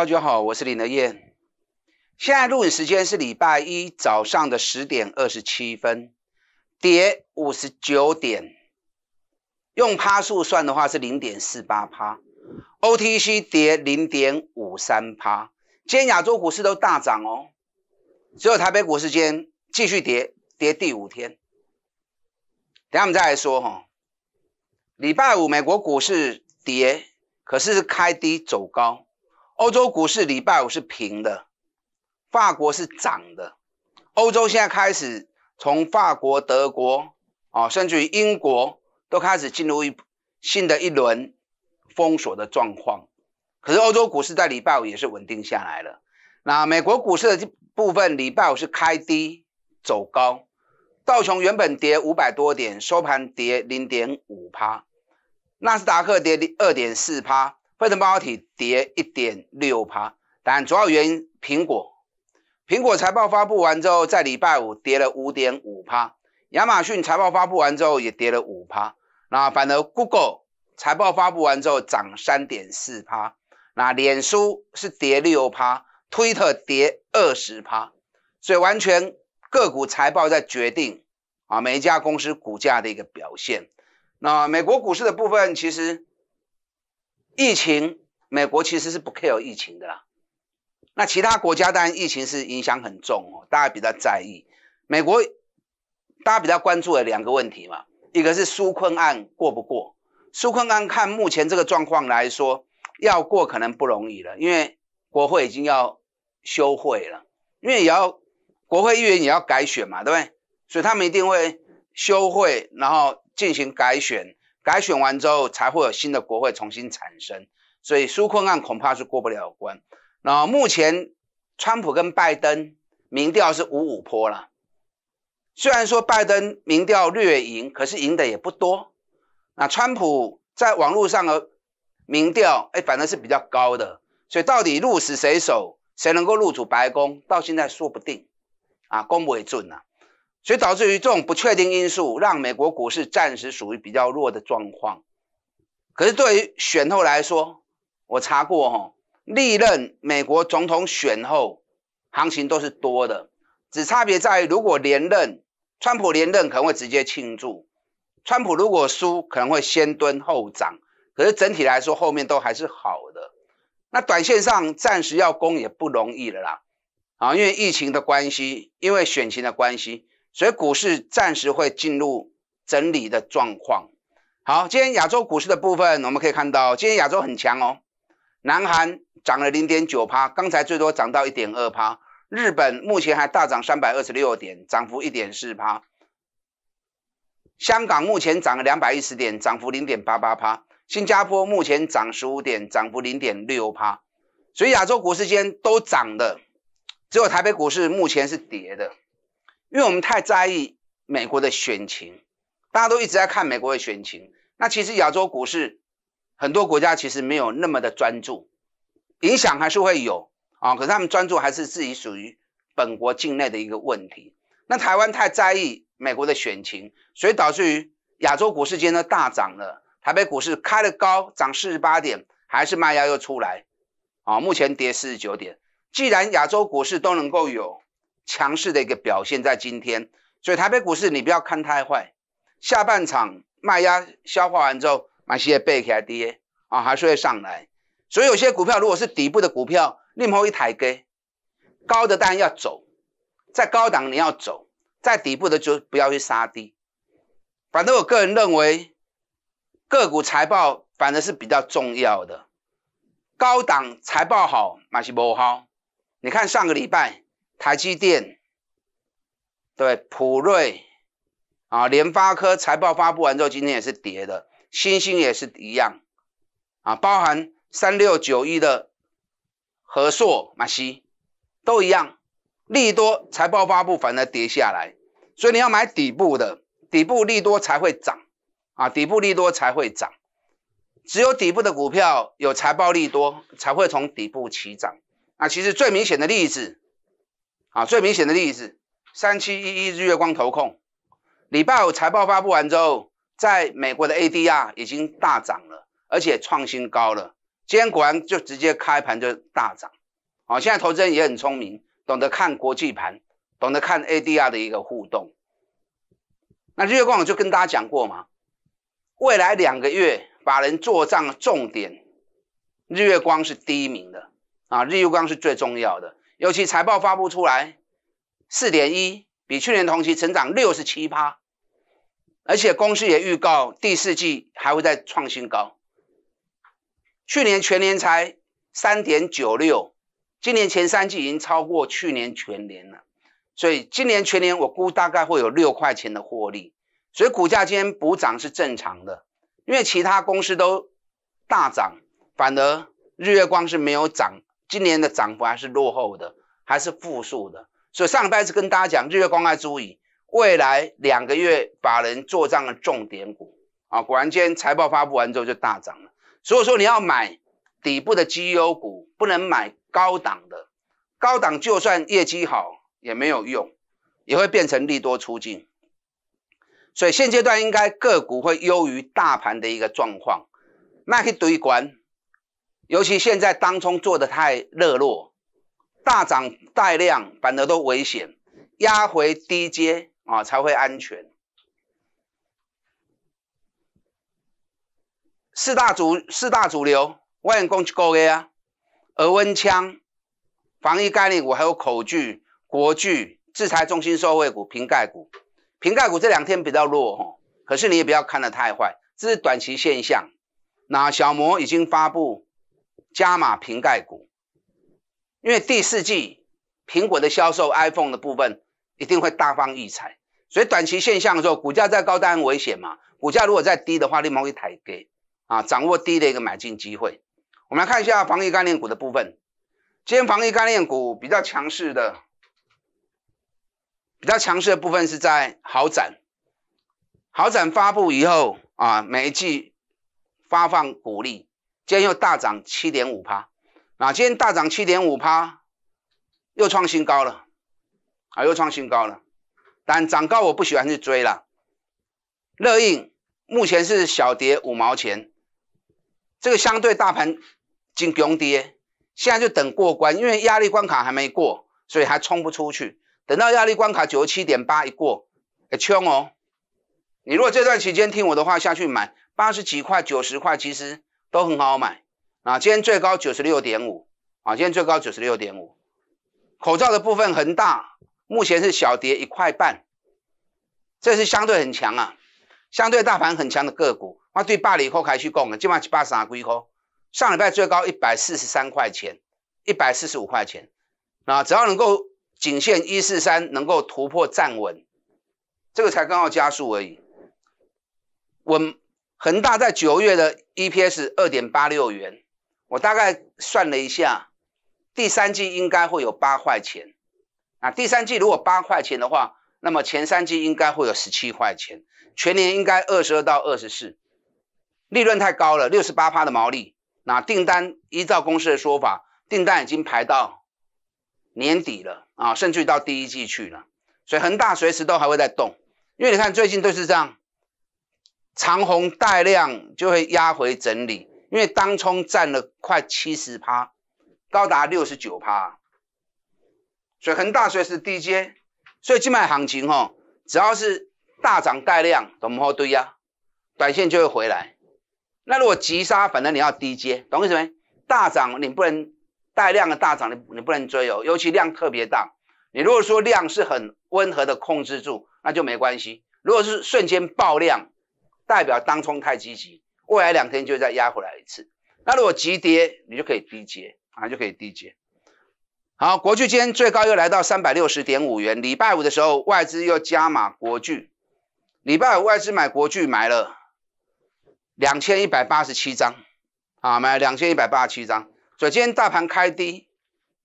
大家好，我是林德燕。现在录影时间是礼拜一早上的十点二十七分，跌五十九点，用趴数算的话是零点四八趴 o t c 跌零点五三趴。今天亚洲股市都大涨哦，只有台北股市今天继续跌，跌第五天。等下我们再来说哈。礼拜五美国股市跌，可是开低走高。欧洲股市礼拜五是平的，法国是涨的。欧洲现在开始从法国、德国，啊，甚至英国都开始进入一新的一轮封锁的状况。可是欧洲股市在礼拜五也是稳定下来了。那美国股市的部分，礼拜五是开低走高，道琼原本跌五百多点，收盘跌零点五趴，纳斯达克跌二点四趴，非农半导体跌一点六趴，但主要原因苹果，苹果财报发布完之后，在礼拜五跌了五点五趴，亚马逊财报发布完之后也跌了五趴，那反而 Google 财报发布完之后涨三点四趴，那脸书是跌六趴，Twitter 跌二十趴，所以完全个股财报在决定啊每一家公司股价的一个表现，那美国股市的部分其实。疫情，美国其实是不 care 疫情的，啦。那其他国家当然疫情是影响很重哦，大家比较在意。美国大家比较关注的两个问题嘛，一个是纾困案过不过，纾困案看目前这个状况来说，要过可能不容易了，因为国会已经要休会了，因为也要国会议员也要改选嘛，对不对？所以他们一定会休会，然后进行改选。改选完之后，才会有新的国会重新产生，所以苏困案恐怕是过不了关。那目前川普跟拜登民调是五五坡了，虽然说拜登民调略赢，可是赢的也不多。那川普在网络上的民调，哎，反正是比较高的，所以到底鹿死谁手，谁能够入主白宫，到现在说不定，啊，讲唔准啊。所以导致于这种不确定因素，让美国股市暂时属于比较弱的状况。可是对于选后来说，我查过哈，历任美国总统选后行情都是多的，只差别在如果连任，川普连任可能会直接庆祝；川普如果输，可能会先蹲后涨。可是整体来说，后面都还是好的。那短线上暂时要攻也不容易了啦。啊，因为疫情的关系，因为选情的关系。所以股市暂时会进入整理的状况。好，今天亚洲股市的部分，我们可以看到，今天亚洲很强哦。南韩涨了零点九趴，刚才最多涨到一点二趴。日本目前还大涨三百二十六点，涨幅一点四趴。香港目前涨了两百一十点，涨幅零点八八趴。新加坡目前涨十五点，涨幅零点六趴。所以亚洲股市今天都涨的，只有台北股市目前是跌的。因为我们太在意美国的选情，大家都一直在看美国的选情。那其实亚洲股市很多国家其实没有那么的专注，影响还是会有啊。可是他们专注还是自己属于本国境内的一个问题。那台湾太在意美国的选情，所以导致于亚洲股市今天大涨了。台北股市开了高，涨四十八点，还是卖压又出来啊。目前跌四十九点。既然亚洲股市都能够有，强势的一个表现，在今天，所以台北股市你不要看太坏，下半场卖压消化完之后马西 c 也背起来跌，啊，还是会上来。所以有些股票如果是底部的股票，你们会抬高，高的当然要走，在高档你要走，在底部的就不要去杀低。反正我个人认为，个股财报反正是比较重要的，高档财报好 m 西不好。你看上个礼拜。台积电对普瑞啊，联发科财报发布完之后，今天也是跌的，星星也是一样啊，包含三六九一的和硕、马西都一样，利多财报发布反而跌下来，所以你要买底部的，底部利多才会涨啊，底部利多才会涨，只有底部的股票有财报利多才会从底部起涨，那其实最明显的例子。啊，最明显的例子，三七一一日月光投控，礼拜五财报发布完之后，在美国的 ADR 已经大涨了，而且创新高了。今天果然就直接开盘就大涨。啊，现在投资人也很聪明，懂得看国际盘，懂得看 ADR 的一个互动。那日月光我就跟大家讲过嘛，未来两个月把人做账重点，日月光是第一名的啊，日月光是最重要的。尤其财报发布出来，四点一，比去年同期成长六十七趴，而且公司也预告第四季还会再创新高。去年全年才三点九六，今年前三季已经超过去年全年了，所以今年全年我估大概会有六块钱的获利，所以股价今天补涨是正常的，因为其他公司都大涨，反而日月光是没有涨。今年的涨幅还是落后的，还是负数的。所以上礼拜是跟大家讲日月光要注意，未来两个月法人做账的重点股啊，果然今天财报发布完之后就大涨了。所以说你要买底部的绩优股，不能买高档的，高档就算业绩好也没有用，也会变成利多出尽。所以现阶段应该个股会优于大盘的一个状况，卖去堆关。尤其现在当冲做的太热络，大涨带量反而都危险，压回低阶啊才会安全。四大主四大主流，万国股 A 啊，额温枪，防疫概念股还有口具、国具、制裁中心受惠股、瓶盖股。瓶盖股这两天比较弱哈，可是你也不要看的太坏，这是短期现象。那小摩已经发布。加码瓶盖股，因为第四季苹果的销售 iPhone 的部分一定会大放异彩，所以短期现象的时候，股价在高，当然危险嘛。股价如果在低的话，立马会抬给啊，掌握低的一个买进机会。我们来看一下防疫概念股的部分，今天防疫概念股比较强势的，比较强势的部分是在豪展，豪展发布以后啊，每一季发放股利。今天又大涨七点五趴，啊，今天大涨七点五趴，又创新高了，啊，又创新高了。但涨高我不喜欢去追了。乐印目前是小跌五毛钱，这个相对大盘进穷跌，现在就等过关，因为压力关卡还没过，所以还冲不出去。等到压力关卡九十七点八一过，哎，穷哦。你如果这段期间听我的话下去买，八十几块、九十块，其实。都很好买，啊，今天最高九十六点五，啊，今天最高九十六点五，口罩的部分很大，目前是小跌一块半，这是相对很强啊，相对大盘很强的个股，那对八里口还去供了，今晚上八十拿归口，上礼拜最高一百四十三块钱，一百四十五块钱，啊，只要能够仅限一四三能够突破站稳，这个才刚好加速而已，稳恒大在九月的 EPS 二点八六元，我大概算了一下，第三季应该会有八块钱。啊，第三季如果八块钱的话，那么前三季应该会有十七块钱，全年应该二十二到二十四，利润太高了，六十八的毛利。那订单依照公司的说法，订单已经排到年底了啊，甚至于到第一季去了，所以恒大随时都还会在动，因为你看最近都是这样。长红带量就会压回整理，因为当冲占了快七十趴，高达六十九趴，所以恒大虽然是低阶，所以今晚行情吼，只要是大涨带量，怎么后堆压，短线就会回来。那如果急杀，反正你要低阶，懂我意思没？大涨你不能带量的大涨，你你不能追哦，尤其量特别大，你如果说量是很温和的控制住，那就没关系。如果是瞬间爆量，代表当冲太积极，未来两天就再压回来一次。那如果急跌，你就可以低接啊，就可以低接。好，国巨间最高又来到三百六十点五元。礼拜五的时候，外资又加码国巨。礼拜五外资买国巨买了两千一百八十七张啊，买两千一百八十七张。所以今天大盘开低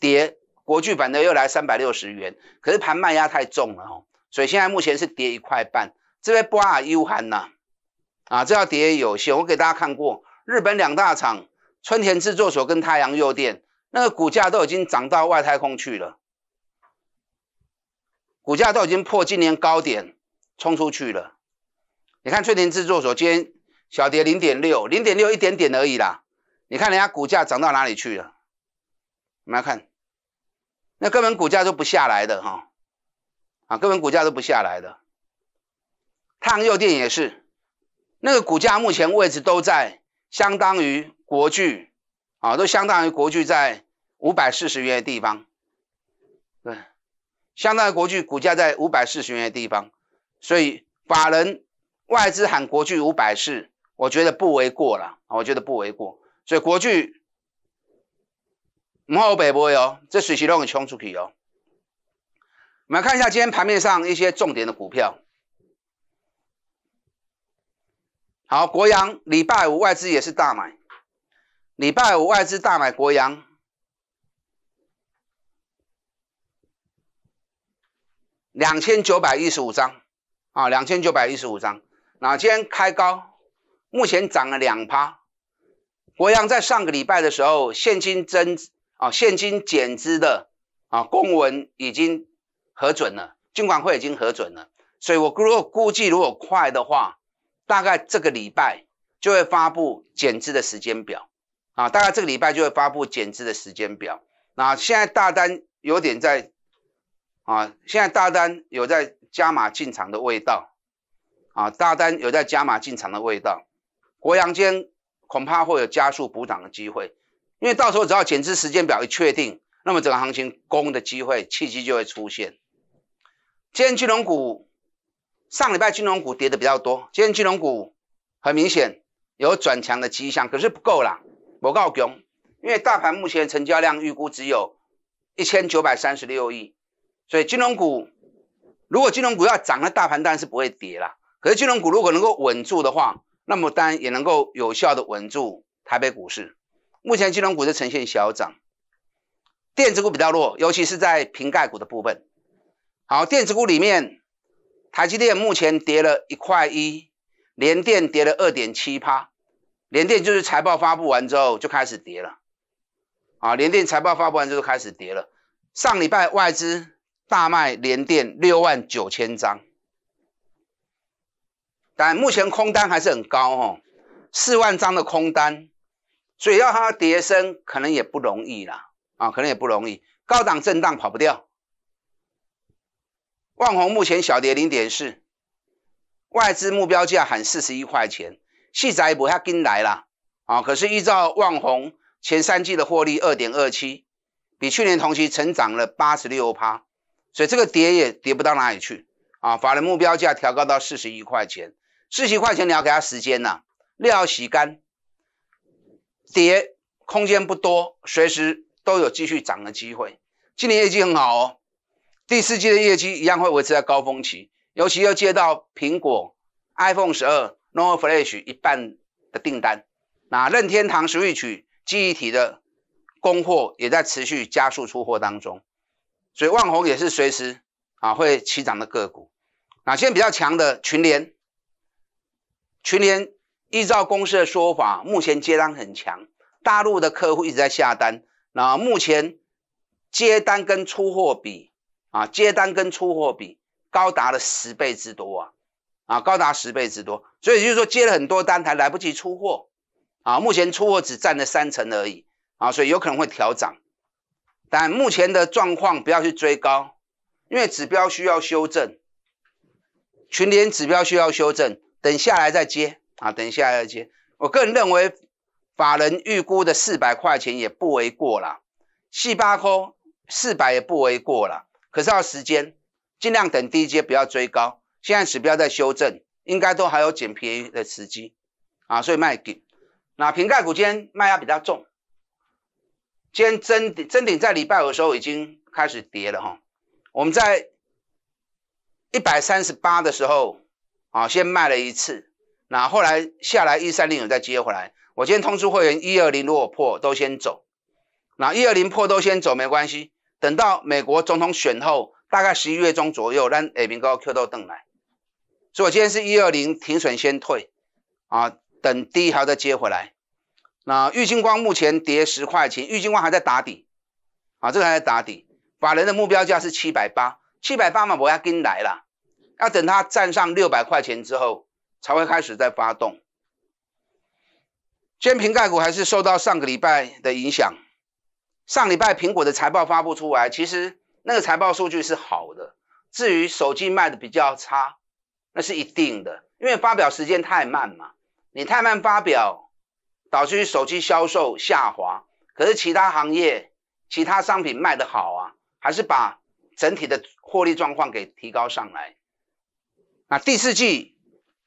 跌，国巨版的又来三百六十元，可是盘卖压太重了哦，所以现在目前是跌一块半。这位波尔 U 汉呢？啊，这叫碟也有限。我给大家看过日本两大厂，春田制作所跟太阳诱电，那个股价都已经涨到外太空去了，股价都已经破今年高点，冲出去了。你看春田制作所今天小跌零点六，零点六一点点而已啦。你看人家股价涨到哪里去了？我们看，那根本股价都不下来的哈，啊，根本股价都不下来的。太阳诱电也是。那个股价目前位置都在相当于国巨啊，都相当于国巨在五百四十元的地方，对，相当于国巨股价在五百四十元的地方，所以法人外资喊国巨五百四，我觉得不为过了我觉得不为过，所以国巨幕后北波哟，这水席都很冲出去哟。我们看一下今天盘面上一些重点的股票。好，国阳礼拜五外资也是大买，礼拜五外资大买国阳，两千九百一十五张啊，两千九百一十五张。那今天开高，目前涨了两趴。国阳在上个礼拜的时候，现金增啊现金减资的啊公文已经核准了，监管会已经核准了，所以我如果估计如果快的话。大概这个礼拜就会发布减资的时间表啊，大概这个礼拜就会发布减资的时间表。那现在大单有点在啊，现在大单有在加码进场的味道啊，大单有在加码进场的味道。国阳坚恐怕会有加速补涨的机会，因为到时候只要减资时间表一确定，那么整个行情攻的机会契机就会出现。天金融股。上礼拜金融股跌的比较多，今天金融股很明显有转强的迹象，可是不够啦，不够强，因为大盘目前成交量预估只有一千九百三十六亿，所以金融股如果金融股要涨，那大盘然是不会跌啦。可是金融股如果能够稳住的话，那么然也能够有效的稳住台北股市。目前金融股是呈现小涨，电子股比较弱，尤其是在瓶盖股的部分。好，电子股里面。台积电目前跌了一块一，联电跌了二点七趴，联电就是财报发布完之后就开始跌了，啊，联电财报发布完就开始跌了。上礼拜外资大卖联电六万九千张，但目前空单还是很高哦，四万张的空单，所以要它跌升可能也不容易啦，啊，可能也不容易，高档震荡跑不掉。万宏目前小跌零点四，外资目标价喊四十一块钱，细仔不要跟来了啊。可是依照万宏前三季的获利二点二七，比去年同期成长了八十六趴，所以这个跌也跌不到哪里去啊。法人目标价调高到四十一块钱，四十块钱你要给他时间呐，料洗干，跌空间不多，随时都有继续涨的机会。今年业绩很好哦。第四季的业绩一样会维持在高峰期，尤其又接到苹果 iPhone 十二 No Flash 一半的订单，那任天堂 Switch 记忆体的供货也在持续加速出货当中，所以万虹也是随时啊会起涨的个股。那现在比较强的群联，群联依照公司的说法，目前接单很强，大陆的客户一直在下单，那目前接单跟出货比。啊，接单跟出货比高达了十倍之多啊啊，高达十倍之多，所以就是说接了很多单还来不及出货啊，目前出货只占了三成而已啊，所以有可能会调涨，但目前的状况不要去追高，因为指标需要修正，群联指标需要修正，等下来再接啊，等下来再接。我个人认为法人预估的四百块钱也不为过啦，细八扣四百也不为过啦。可是要时间，尽量等低阶，不要追高。现在指标在修正，应该都还有捡便宜的时机啊，所以卖顶。那瓶盖股今天卖压比较重，今天真顶真顶在礼拜五的时候已经开始跌了哈。我们在一百三十八的时候啊，先卖了一次，那后来下来一三零有再接回来。我今天通知会员一二零如果破都先走，那一二零破都先走没关系。等到美国总统选后，大概十一月中左右，让耳鸣高 Q 到邓来。所以我今天是一二零停损先退，啊，等第一条再接回来。那玉金光目前跌十块钱，玉金光还在打底，啊，这个还在打底。法人的目标价是七百八，七百八嘛，我要跟来了。要等它站上六百块钱之后，才会开始再发动。尖屏盖念股还是受到上个礼拜的影响。上礼拜苹果的财报发布出来，其实那个财报数据是好的。至于手机卖的比较差，那是一定的，因为发表时间太慢嘛。你太慢发表，导致于手机销售下滑。可是其他行业、其他商品卖得好啊，还是把整体的获利状况给提高上来。那第四季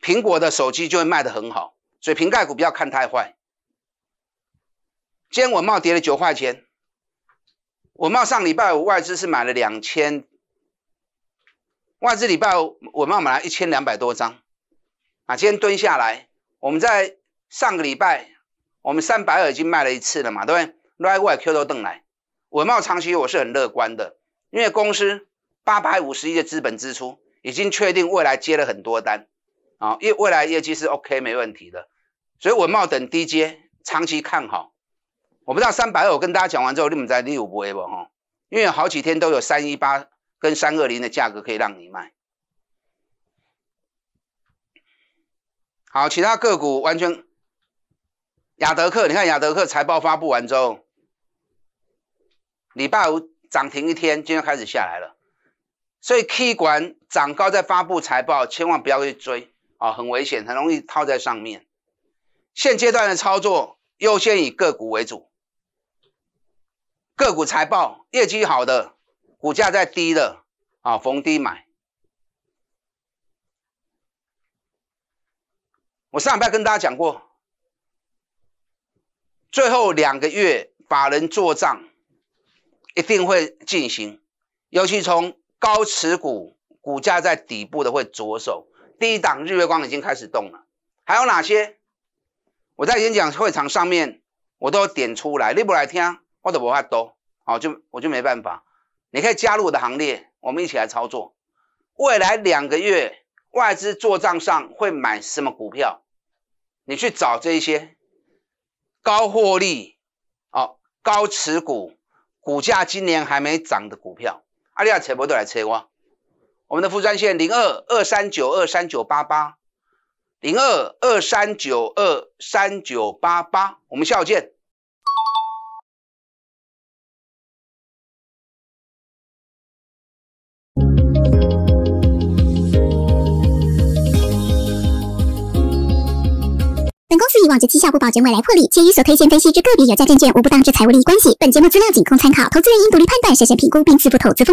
苹果的手机就会卖得很好，所以瓶盖股不要看太坏。今天我冒跌了九块钱。文茂上礼拜五外资是买了两千，外资礼拜五文茂买了一千两百多张，啊，今天蹲下来，我们在上个礼拜我们三百二已经卖了一次了嘛，对不对？拉过来，Q 都瞪来。文茂长期我是很乐观的，因为公司八百五十亿的资本支出已经确定未来接了很多单，啊，业未来业绩是 OK 没问题的，所以文茂等 DJ 长期看好。我不知道三百二，我跟大家讲完之后，你们在六不会不？哈，因为好几天都有三一八跟三二零的价格可以让你卖。好，其他个股完全亚德克，你看亚德克财报发布完之后，礼拜五涨停一天，今天开始下来了。所以 K 管涨高再发布财报，千万不要去追啊，很危险，很容易套在上面。现阶段的操作优先以个股为主。个股财报业绩好的股价在低的啊逢低买。我上一拜跟大家讲过，最后两个月法人做账一定会进行，尤其从高持股股价在底部的会着手。第一档日月光已经开始动了，还有哪些？我在演讲会场上面我都有点出来，你不来听？我的博发多，好就我就没办法。你可以加入我的行列，我们一起来操作。未来两个月外资做账上会买什么股票？你去找这一些高获利、哦高持股、股价今年还没涨的股票。阿利亚全部都来催我？我们的副专线零二二三九二三九八八，零二二三九二三九八八，我们下午见。本公司以往就绩效不保证未来破例。与所推荐分析之个别有价证券无不当之财务利益关系。本节目资料仅供参考，投资人应独立判断、审慎评估并自负投资风险。